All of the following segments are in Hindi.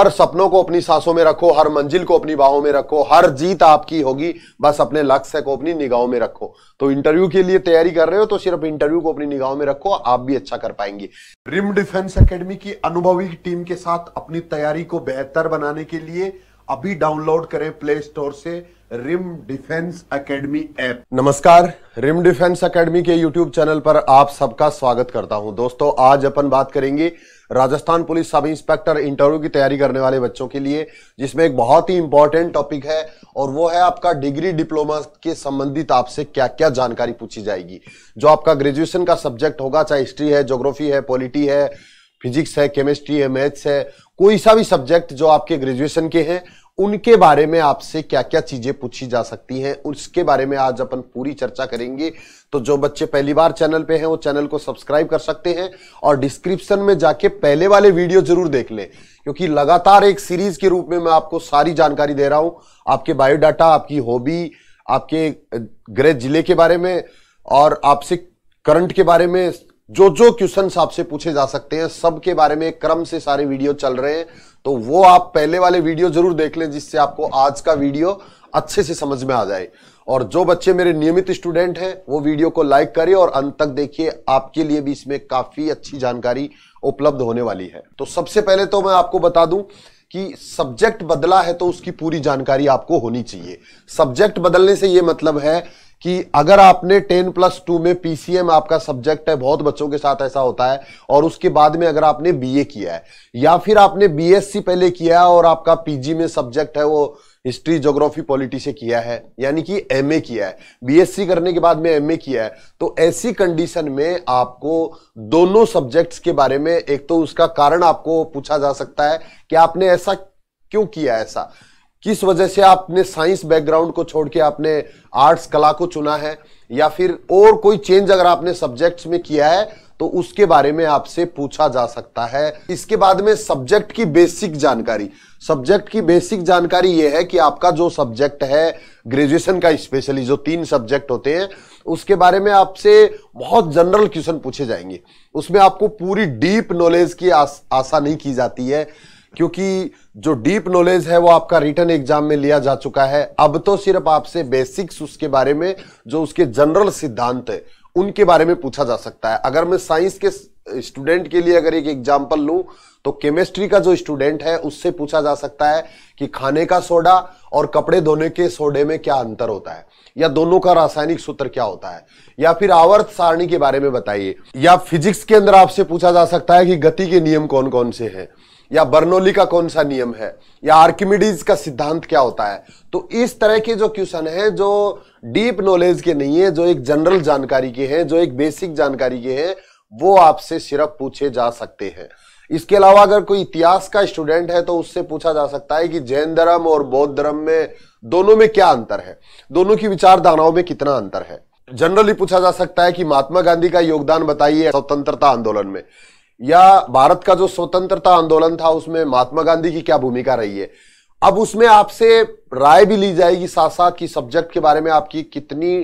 हर सपनों को अपनी सांसों में रखो हर मंजिल को अपनी बाहों में रखो हर जीत आपकी होगी बस अपने लक्ष्य को अपनी निगाहों में रखो तो इंटरव्यू के लिए तैयारी कर रहे हो तो सिर्फ इंटरव्यू को अपनी निगाहों में रखो आप भी अच्छा कर पाएंगे रिम डिफेंस एकेडमी की अनुभवी टीम के साथ अपनी तैयारी को बेहतर बनाने के लिए अभी डाउनलोड करें प्ले स्टोर से रिम डिफेंस एकेडमी ऐप नमस्कार रिम डिफेंस एकेडमी के यूट्यूब चैनल पर आप सबका स्वागत करता हूं दोस्तों आज अपन बात करेंगे Rajasthan police sub inspector interview की तैयारी करने वाले बच्चों के लिए जिसमें एक बहुत ही इंपॉर्टेंट टॉपिक है और वो है आपका डिग्री डिप्लोमा के संबंधित आपसे क्या क्या जानकारी पूछी जाएगी जो आपका ग्रेजुएशन का सब्जेक्ट होगा चाहे हिस्ट्री है ज्योग्राफी है पॉलिटी है फिजिक्स है केमिस्ट्री है मैथ्स है कोई सा भी सब्जेक्ट जो आपके ग्रेजुएशन के हैं उनके बारे में आपसे क्या क्या चीजें पूछी जा सकती हैं उसके बारे में आज अपन पूरी चर्चा करेंगे तो जो बच्चे पहली बार चैनल पे हैं वो चैनल को सब्सक्राइब कर सकते हैं और डिस्क्रिप्शन में जाके पहले वाले वीडियो जरूर देख लें क्योंकि लगातार एक सीरीज के रूप में मैं आपको सारी जानकारी दे रहा हूं आपके बायोडाटा आपकी हॉबी आपके गृह जिले के बारे में और आपसे करंट के बारे में जो जो क्वेश्चन आपसे पूछे जा सकते हैं सबके बारे में क्रम से सारे वीडियो चल रहे हैं तो वो आप पहले वाले वीडियो जरूर देख लें जिससे आपको आज का वीडियो अच्छे से समझ में आ जाए और जो बच्चे मेरे नियमित स्टूडेंट हैं वो वीडियो को लाइक करें और अंत तक देखिए आपके लिए भी इसमें काफ़ी अच्छी जानकारी उपलब्ध होने वाली है तो सबसे पहले तो मैं आपको बता दूं कि सब्जेक्ट बदला है तो उसकी पूरी जानकारी आपको होनी चाहिए सब्जेक्ट बदलने से यह मतलब है कि अगर आपने टेन प्लस टू में पीसीएम आपका सब्जेक्ट है बहुत बच्चों के साथ ऐसा होता है और उसके बाद में अगर आपने बीए किया है या फिर आपने बीएससी पहले किया है और आपका पीजी में सब्जेक्ट है वो हिस्ट्री जोग्राफी पॉलिटी से किया है यानी कि एमए किया है बीएससी करने के बाद में एमए किया है तो ऐसी कंडीशन में आपको दोनों सब्जेक्ट्स के बारे में एक तो उसका कारण आपको पूछा जा सकता है कि आपने ऐसा क्यों किया ऐसा किस वजह से आपने साइंस बैकग्राउंड को छोड़ के आपने आर्ट्स कला को चुना है या फिर और कोई चेंज अगर आपने सब्जेक्ट्स में किया है तो उसके बारे में आपसे पूछा जा सकता है इसके बाद में सब्जेक्ट की बेसिक जानकारी सब्जेक्ट की बेसिक जानकारी यह है कि आपका जो सब्जेक्ट है ग्रेजुएशन का स्पेशली जो तीन सब्जेक्ट होते हैं उसके बारे में आपसे बहुत जनरल क्वेश्चन पूछे जाएंगे उसमें आपको पूरी डीप नॉलेज की आस, आशा नहीं की जाती है क्योंकि जो डीप नॉलेज है वो आपका रिटर्न एग्जाम में लिया जा चुका है अब तो सिर्फ आपसे बेसिक्स उसके बारे में जो उसके जनरल सिद्धांत है उनके बारे में पूछा जा सकता है अगर मैं साइंस के स्टूडेंट के लिए अगर एक एग्जाम्पल लू तो केमिस्ट्री का जो स्टूडेंट है उससे पूछा जा सकता है कि खाने का सोडा और कपड़े धोने के सोडे में क्या अंतर होता है या दोनों का रासायनिक सूत्र क्या होता है या फिर आवर्त सारणी के बारे में बताइए या फिजिक्स के अंदर आपसे पूछा जा सकता है कि गति के नियम कौन कौन से हैं या बर्नोली का कौन सा नियम है या आर्किमिडीज का सिद्धांत क्या होता है तो इस तरह के जो क्वेश्चन है जो डीप नॉलेज के नहीं है जो एक जनरल जानकारी के हैं जो एक बेसिक जानकारी के हैं वो आपसे सिर्फ पूछे जा सकते हैं इसके अलावा अगर कोई इतिहास का स्टूडेंट है तो उससे पूछा जा सकता है कि जैन धर्म और बौद्ध धर्म में दोनों में क्या अंतर है दोनों की विचारधाराओं में कितना अंतर है जनरली पूछा जा सकता है कि महात्मा गांधी का योगदान बताइए स्वतंत्रता आंदोलन में या भारत का जो स्वतंत्रता आंदोलन था उसमें महात्मा गांधी की क्या भूमिका रही है अब उसमें आपसे राय भी ली जाएगी साथ साथ की सब्जेक्ट के बारे में आपकी कितनी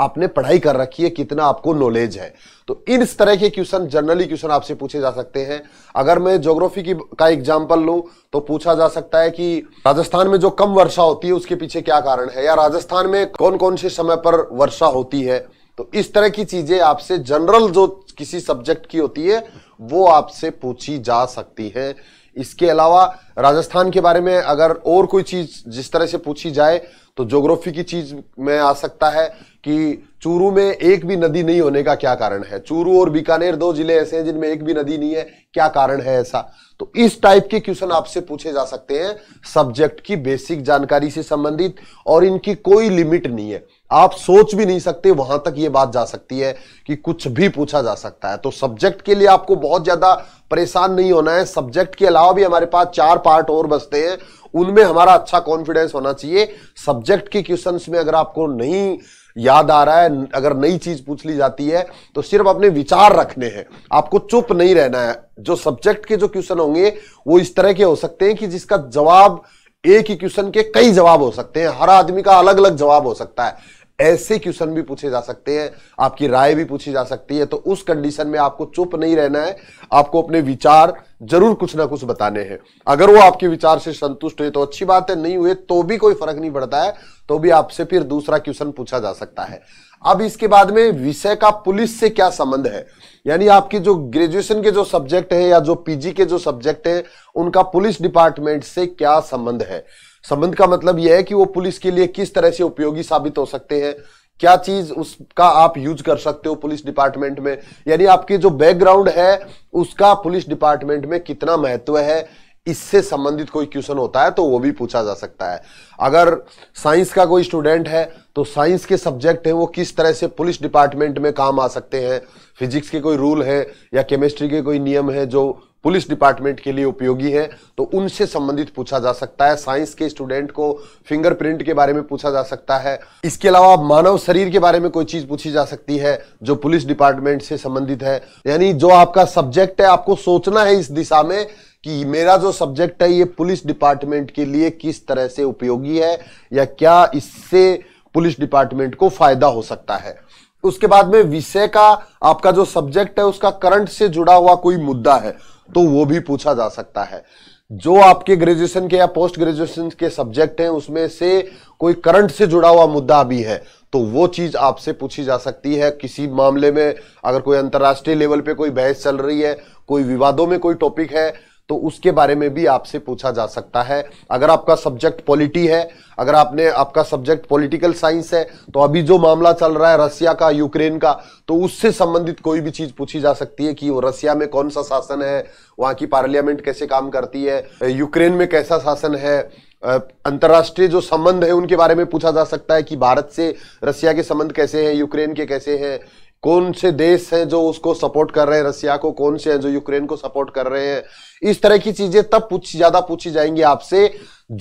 आपने पढ़ाई कर रखी है कितना आपको नॉलेज है तो इन इस तरह के क्वेश्चन जनरली क्वेश्चन आपसे पूछे जा सकते हैं अगर मैं ज्योग्राफी की का एग्जाम्पल लू तो पूछा जा सकता है कि राजस्थान में जो कम वर्षा होती है उसके पीछे क्या कारण है या राजस्थान में कौन कौन से समय पर वर्षा होती है तो इस तरह की चीजें आपसे जनरल जो किसी सब्जेक्ट की होती है वो आपसे पूछी जा सकती है इसके अलावा राजस्थान के बारे में अगर और कोई चीज जिस तरह से पूछी जाए तो ज्योग्राफी की चीज में आ सकता है कि चूरू में एक भी नदी नहीं होने का क्या कारण है चूरू और बीकानेर दो जिले ऐसे हैं जिनमें एक भी नदी नहीं है क्या कारण है ऐसा तो इस टाइप के क्वेश्चन आपसे पूछे जा सकते हैं सब्जेक्ट की बेसिक जानकारी से संबंधित और इनकी कोई लिमिट नहीं है आप सोच भी नहीं सकते वहां तक ये बात जा सकती है कि कुछ भी पूछा जा सकता है तो सब्जेक्ट के लिए आपको बहुत ज्यादा परेशान नहीं होना है सब्जेक्ट के अलावा भी हमारे पास चार पार्ट और बचते हैं उनमें हमारा अच्छा कॉन्फिडेंस होना चाहिए सब्जेक्ट के क्वेश्चन में अगर आपको नहीं याद आ रहा है अगर नई चीज पूछ ली जाती है तो सिर्फ अपने विचार रखने हैं आपको चुप नहीं रहना है जो सब्जेक्ट के जो क्वेश्चन होंगे वो इस तरह के हो सकते हैं कि जिसका जवाब एक ही क्वेश्चन के कई जवाब हो सकते हैं हर आदमी का अलग अलग जवाब हो सकता है ऐसे क्वेश्चन भी पूछे जा सकते हैं आपकी राय भी पूछी जा सकती है तो उस कंडीशन में आपको चुप नहीं रहना है आपको अपने विचार जरूर कुछ ना कुछ बताने हैं अगर वो आपके विचार से संतुष्ट हुए तो अच्छी बात है नहीं हुए तो भी कोई फर्क नहीं पड़ता है तो भी आपसे फिर दूसरा क्वेश्चन पूछा जा सकता है अब इसके बाद में विषय का पुलिस से क्या संबंध है यानी आपकी जो ग्रेजुएशन के जो सब्जेक्ट है या जो पीजी के जो सब्जेक्ट है उनका पुलिस डिपार्टमेंट से क्या संबंध है संबंध का मतलब यह है कि वो पुलिस के लिए किस तरह से उपयोगी साबित हो सकते हैं क्या चीज उसका आप यूज कर सकते हो पुलिस डिपार्टमेंट में यानी आपके जो बैकग्राउंड है उसका पुलिस डिपार्टमेंट में कितना महत्व है इससे संबंधित कोई क्वेश्चन होता है तो वो भी पूछा जा सकता है अगर साइंस का कोई स्टूडेंट है तो साइंस के सब्जेक्ट है वो किस तरह से पुलिस डिपार्टमेंट में काम आ सकते हैं फिजिक्स के कोई रूल है या केमिस्ट्री के कोई नियम है जो पुलिस डिपार्टमेंट के लिए उपयोगी है तो उनसे संबंधित पूछा जा सकता है साइंस के स्टूडेंट को फिंगरप्रिंट के बारे में पूछा जा सकता है इसके अलावा मानव शरीर के बारे में कोई चीज पूछी जा सकती है जो पुलिस डिपार्टमेंट से संबंधित है यानी जो आपका सब्जेक्ट है आपको सोचना है इस दिशा में कि मेरा जो सब्जेक्ट है ये पुलिस डिपार्टमेंट के लिए किस तरह से उपयोगी है या क्या इससे पुलिस डिपार्टमेंट को फायदा हो सकता है उसके बाद में विषय का आपका जो सब्जेक्ट है उसका करंट से जुड़ा हुआ कोई मुद्दा है तो वो भी पूछा जा सकता है जो आपके ग्रेजुएशन के या पोस्ट ग्रेजुएशन के सब्जेक्ट हैं उसमें से कोई करंट से जुड़ा हुआ मुद्दा भी है तो वो चीज आपसे पूछी जा सकती है किसी मामले में अगर कोई अंतर्राष्ट्रीय लेवल पे कोई बहस चल रही है कोई विवादों में कोई टॉपिक है तो उसके बारे में भी आपसे पूछा जा सकता है अगर आपका सब्जेक्ट पॉलिटी है अगर आपने आपका सब्जेक्ट पॉलिटिकल साइंस है तो अभी जो मामला चल रहा है रसिया का यूक्रेन का तो उससे संबंधित कोई भी चीज पूछी जा सकती है कि वो रसिया में कौन सा शासन है वहां की पार्लियामेंट कैसे काम करती है यूक्रेन में कैसा शासन है अंतर्राष्ट्रीय जो संबंध है उनके बारे में पूछा जा सकता है कि भारत से रसिया के संबंध कैसे हैं यूक्रेन के कैसे हैं कौन से देश हैं जो उसको सपोर्ट कर रहे हैं रसिया को कौन से हैं जो यूक्रेन को सपोर्ट कर रहे हैं इस तरह की चीजें तब पूछ ज्यादा पूछी जाएंगी आपसे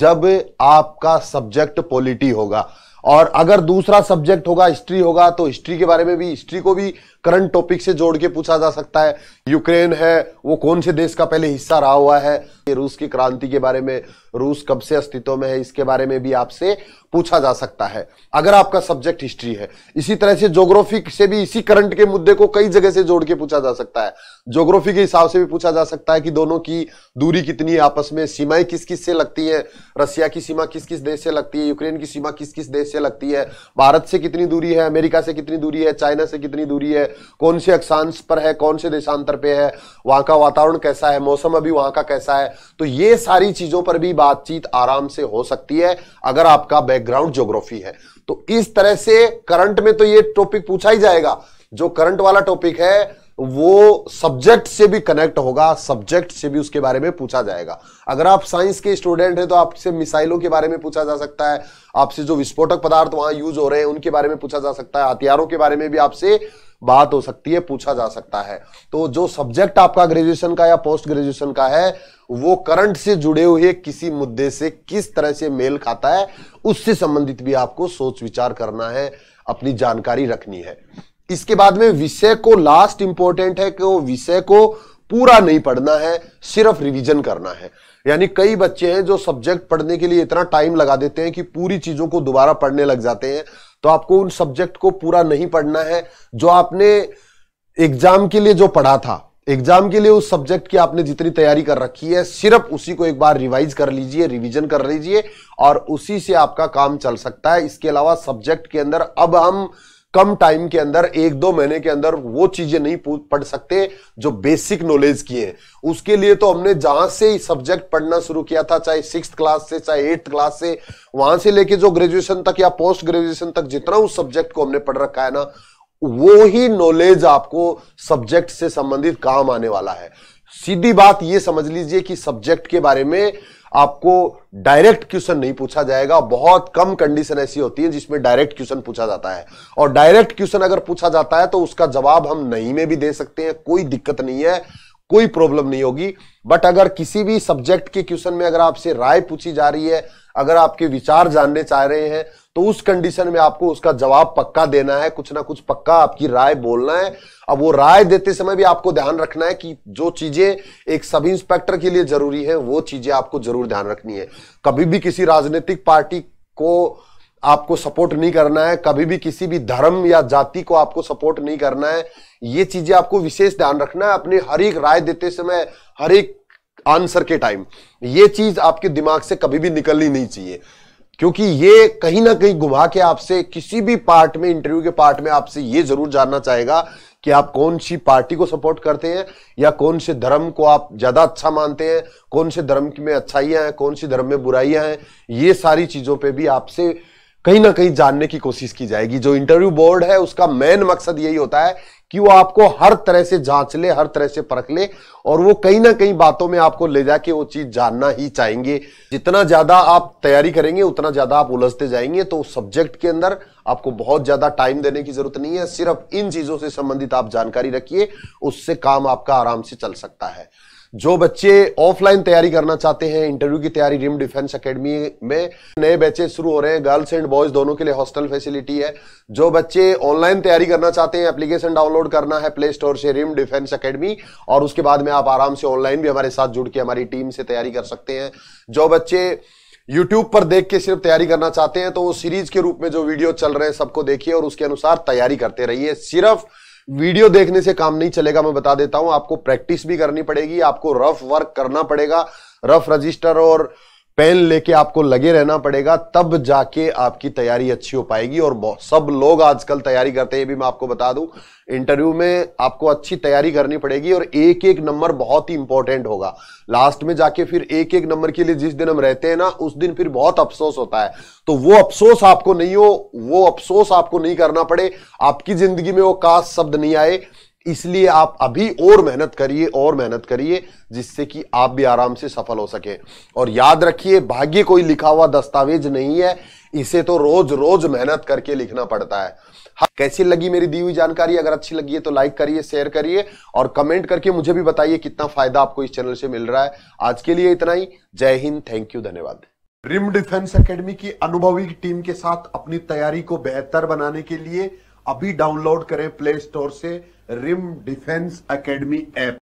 जब आपका सब्जेक्ट पॉलिटी होगा और अगर दूसरा सब्जेक्ट होगा हिस्ट्री होगा तो हिस्ट्री के बारे में भी हिस्ट्री को भी करंट टॉपिक से जोड़ के पूछा जा सकता है यूक्रेन है वो कौन से देश का पहले हिस्सा रहा हुआ है ये रूस की क्रांति के बारे में रूस कब से अस्तित्व में है इसके बारे में भी आपसे पूछा जा सकता है अगर आपका सब्जेक्ट हिस्ट्री है इसी तरह से जोग्राफी से भी इसी करंट के मुद्दे को कई जगह से जोड़ के पूछा जा सकता है जोग्राफी के हिसाब से भी पूछा जा सकता है कि दोनों की दूरी कितनी है आपस में सीमाएं किस किस से लगती है रशिया की सीमा किस किस देश से लगती है यूक्रेन की सीमा किस किस देश से लगती है भारत से कितनी दूरी है अमेरिका से कितनी दूरी है चाइना से कितनी दूरी है कौन से अक्षांश पर है कौन से देशांतर पे है वहां का वातावरण कैसा है मौसम अभी वहां का कैसा है तो ये सारी चीजों पर भी बातचीत आराम से हो सकती है अगर आपका बैकग्राउंड ज्योग्राफी है तो इस तरह से करंट में तो ये टॉपिक पूछा ही जाएगा जो करंट वाला टॉपिक है वो सब्जेक्ट से भी कनेक्ट होगा सब्जेक्ट से भी उसके बारे में पूछा जाएगा अगर आप साइंस के स्टूडेंट हैं तो आपसे मिसाइलों के बारे में पूछा जा सकता है आपसे जो विस्फोटक पदार्थ वहां यूज हो रहे हैं उनके बारे में पूछा जा सकता है हथियारों के बारे में भी आपसे बात हो सकती है पूछा जा सकता है तो जो सब्जेक्ट आपका ग्रेजुएशन का या पोस्ट ग्रेजुएशन का है वो करंट से जुड़े हुए किसी मुद्दे से किस तरह से मेल खाता है उससे संबंधित भी आपको सोच विचार करना है अपनी जानकारी रखनी है इसके बाद में विषय को लास्ट इंपॉर्टेंट है कि वो विषय को पूरा नहीं पढ़ना है सिर्फ रिवीजन करना है यानी कई बच्चे हैं जो सब्जेक्ट पढ़ने के लिए इतना टाइम लगा देते हैं कि पूरी चीजों को दोबारा पढ़ने लग जाते हैं तो आपको उन सब्जेक्ट को पूरा नहीं पढ़ना है जो आपने एग्जाम के लिए जो पढ़ा था एग्जाम के लिए उस सब्जेक्ट की आपने जितनी तैयारी कर रखी है सिर्फ उसी को एक बार रिवाइज कर लीजिए रिवीजन कर लीजिए और उसी से आपका काम चल सकता है इसके अलावा सब्जेक्ट के अंदर अब हम कम टाइम के अंदर एक दो महीने के अंदर वो चीजें नहीं पढ़ सकते जो बेसिक नॉलेज की है उसके लिए तो हमने जहां से सब्जेक्ट पढ़ना शुरू किया था चाहे सिक्स क्लास से चाहे एट्थ क्लास से वहां से लेके जो ग्रेजुएशन तक या पोस्ट ग्रेजुएशन तक जितना उस सब्जेक्ट को हमने पढ़ रखा है ना वो ही नॉलेज आपको सब्जेक्ट से संबंधित काम आने वाला है सीधी बात ये समझ लीजिए कि सब्जेक्ट के बारे में आपको डायरेक्ट क्वेश्चन नहीं पूछा जाएगा बहुत कम कंडीशन ऐसी होती है जिसमें डायरेक्ट क्वेश्चन पूछा जाता है और डायरेक्ट क्वेश्चन अगर पूछा जाता है तो उसका जवाब हम नहीं में भी दे सकते हैं कोई दिक्कत नहीं है कोई प्रॉब्लम नहीं होगी बट अगर किसी भी सब्जेक्ट के क्वेश्चन में अगर आपसे राय पूछी जा रही है अगर आपके विचार जानने चाह रहे हैं तो उस कंडीशन में आपको उसका जवाब पक्का देना है कुछ ना कुछ पक्का आपकी राय बोलना है अब वो राय देते समय भी आपको ध्यान रखना है कि जो चीजें एक सब इंस्पेक्टर के लिए जरूरी है वो चीजें आपको जरूर ध्यान रखनी है कभी भी किसी राजनीतिक पार्टी को आपको सपोर्ट नहीं करना है कभी भी किसी भी धर्म या जाति को आपको सपोर्ट नहीं करना है ये चीजें आपको विशेष ध्यान रखना है अपनी हर एक राय देते समय हर एक आंसर के टाइम ये चीज आपके दिमाग से कभी भी निकलनी नहीं चाहिए क्योंकि ये कहीं ना कहीं घुमा के आपसे किसी भी पार्ट में इंटरव्यू के पार्ट में आपसे ये जरूर जानना चाहेगा कि आप कौन सी पार्टी को सपोर्ट करते हैं या कौन से धर्म को आप ज्यादा अच्छा मानते हैं कौन से धर्म में अच्छाइयां हैं कौन सी धर्म में बुराइयां हैं ये सारी चीजों पे भी आपसे कहीं ना कहीं जानने की कोशिश की जाएगी जो इंटरव्यू बोर्ड है उसका मेन मकसद यही होता है कि वो आपको हर तरह से जांच ले हर तरह से परख ले और वो कहीं ना कहीं बातों में आपको ले जाके वो चीज जानना ही चाहेंगे जितना ज्यादा आप तैयारी करेंगे उतना ज्यादा आप उलझते जाएंगे तो सब्जेक्ट के अंदर आपको बहुत ज्यादा टाइम देने की जरूरत नहीं है सिर्फ इन चीजों से संबंधित आप जानकारी रखिए उससे काम आपका आराम से चल सकता है जो बच्चे ऑफलाइन तैयारी करना चाहते हैं इंटरव्यू की तैयारी रिम डिफेंस एकेडमी में नए बैचेस शुरू हो रहे हैं गर्ल्स एंड बॉयज दोनों के लिए हॉस्टल फैसिलिटी है जो बच्चे ऑनलाइन तैयारी करना चाहते हैं एप्लीकेशन डाउनलोड करना है प्ले स्टोर से रिम डिफेंस अकेडमी और उसके बाद में आप आराम से ऑनलाइन भी हमारे साथ जुड़ के हमारी टीम से तैयारी कर सकते हैं जो बच्चे यूट्यूब पर देख के सिर्फ तैयारी करना चाहते हैं तो वो सीरीज के रूप में जो वीडियो चल रहे हैं सबको देखिए और उसके अनुसार तैयारी करते रहिए सिर्फ वीडियो देखने से काम नहीं चलेगा मैं बता देता हूं आपको प्रैक्टिस भी करनी पड़ेगी आपको रफ वर्क करना पड़ेगा रफ रजिस्टर और पेन लेके आपको लगे रहना पड़ेगा तब जाके आपकी तैयारी अच्छी हो पाएगी और सब लोग आजकल तैयारी करते हैं ये भी मैं आपको बता दूं इंटरव्यू में आपको अच्छी तैयारी करनी पड़ेगी और एक एक नंबर बहुत ही इंपॉर्टेंट होगा लास्ट में जाके फिर एक एक नंबर के लिए जिस दिन हम रहते हैं ना उस दिन फिर बहुत अफसोस होता है तो वो अफसोस आपको नहीं हो वो अफसोस आपको नहीं करना पड़े आपकी जिंदगी में वो काश शब्द नहीं आए इसलिए आप अभी और मेहनत करिए और मेहनत करिए जिससे कि आप भी आराम से सफल हो सके और याद रखिए भाग्य कोई लिखा हुआ दस्तावेज नहीं है इसे तो रोज रोज मेहनत करके लिखना पड़ता है हाँ, कैसी लगी मेरी दी हुई जानकारी अगर अच्छी लगी है तो लाइक करिए शेयर करिए और कमेंट करके मुझे भी बताइए कितना फायदा आपको इस चैनल से मिल रहा है आज के लिए इतना ही जय हिंद थैंक यू धन्यवाद रिम डिफेंस एकेडमी की अनुभवी टीम के साथ अपनी तैयारी को बेहतर बनाने के लिए अभी डाउनलोड करें प्ले स्टोर से रिम डिफेंस एकेडमी ऐप